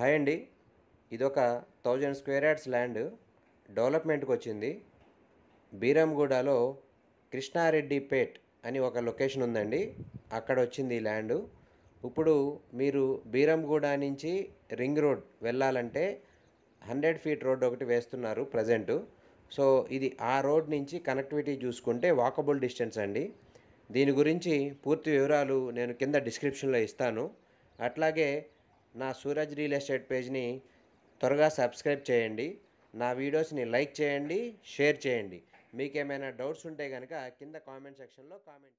hi అండి ఇదొక thousand square yards land డెవలప్మెంట్కి వచ్చింది బీరంగూడలో కృష్ణారెడ్డి పేట్ అని ఒక లొకేషన్ ఉందండి అక్కడ వచ్చింది ఈ ల్యాండ్ ఇప్పుడు మీరు బీరంగూడ నుంచి రింగ్ రోడ్ వెళ్ళాలంటే హండ్రెడ్ ఫీట్ రోడ్ ఒకటి వేస్తున్నారు ప్రజెంటు సో ఇది ఆ రోడ్ నుంచి కనెక్టివిటీ చూసుకుంటే వాకబుల్ డిస్టెన్స్ అండి దీని గురించి పూర్తి వివరాలు నేను కింద డిస్క్రిప్షన్లో ఇస్తాను అట్లాగే నా సూరజ్ రియల్ ఎస్టేట్ పేజ్ని త్వరగా సబ్స్క్రైబ్ చేయండి నా వీడియోస్ని లైక్ చేయండి షేర్ చేయండి మీకేమైనా డౌట్స్ ఉంటే కనుక కింద కామెంట్ సెక్షన్లో కామెంట్